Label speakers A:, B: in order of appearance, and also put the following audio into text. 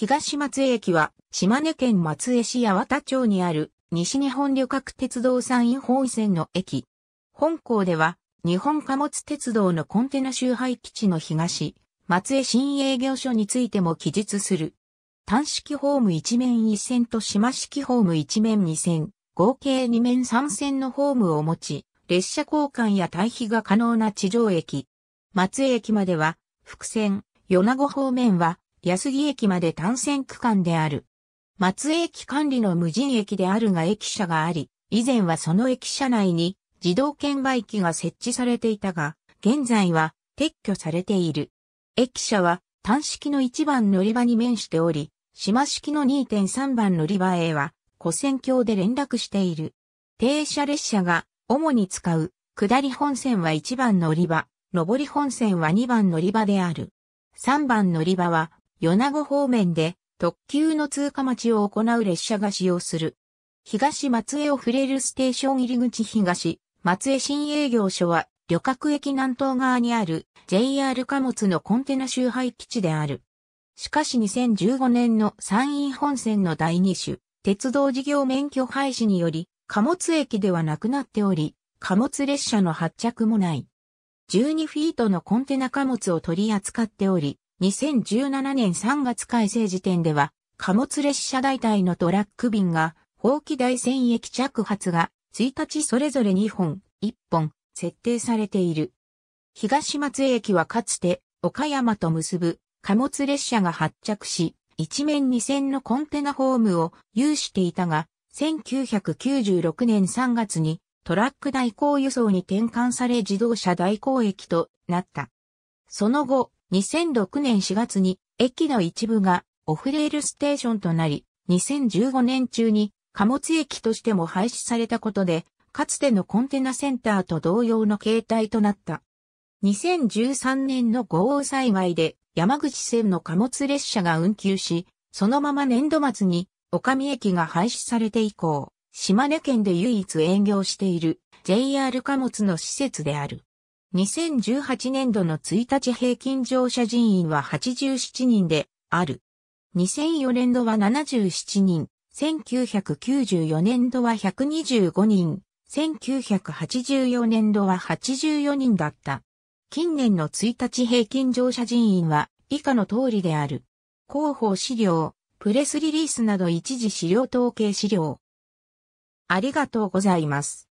A: 東松江駅は、島根県松江市八幡町にある、西日本旅客鉄道山陰本線の駅。本校では、日本貨物鉄道のコンテナ集配基地の東、松江新営業所についても記述する。単式ホーム1面1線と島式ホーム1面2線、合計2面3線のホームを持ち、列車交換や退避が可能な地上駅。松江駅までは、伏線、米子方面は、安木駅まで単線区間である。松江駅管理の無人駅であるが駅舎があり、以前はその駅舎内に自動券売機が設置されていたが、現在は撤去されている。駅舎は単式の1番乗り場に面しており、島式の2.3番乗り場へは、古線橋で連絡している。停車列車が主に使う、下り本線は1番乗り場、上り本線は2番乗り場である。3番乗り場は米子方面で特急の通過待ちを行う列車が使用する。東松江を触れるステーション入り口東、松江新営業所は旅客駅南東側にある JR 貨物のコンテナ集配基地である。しかし2015年の山陰本線の第二種、鉄道事業免許廃止により、貨物駅ではなくなっており、貨物列車の発着もない。12フィートのコンテナ貨物を取り扱っており、2017年3月改正時点では、貨物列車代替のトラック便が、法規大線駅着発が、1日それぞれ2本、1本、設定されている。東松江駅はかつて、岡山と結ぶ貨物列車が発着し、一面二線のコンテナホームを有していたが、1996年3月にトラック代行輸送に転換され自動車代行駅となった。その後、2006年4月に駅の一部がオフレールステーションとなり、2015年中に貨物駅としても廃止されたことで、かつてのコンテナセンターと同様の形態となった。2013年の豪雨災害で山口線の貨物列車が運休し、そのまま年度末に、お見駅が廃止されて以降、島根県で唯一営業している JR 貨物の施設である。2018年度の1日平均乗車人員は87人である。2004年度は77人、1994年度は125人、1984年度は84人だった。近年の1日平均乗車人員は以下の通りである。広報資料、プレスリリースなど一時資料統計資料。ありがとうございます。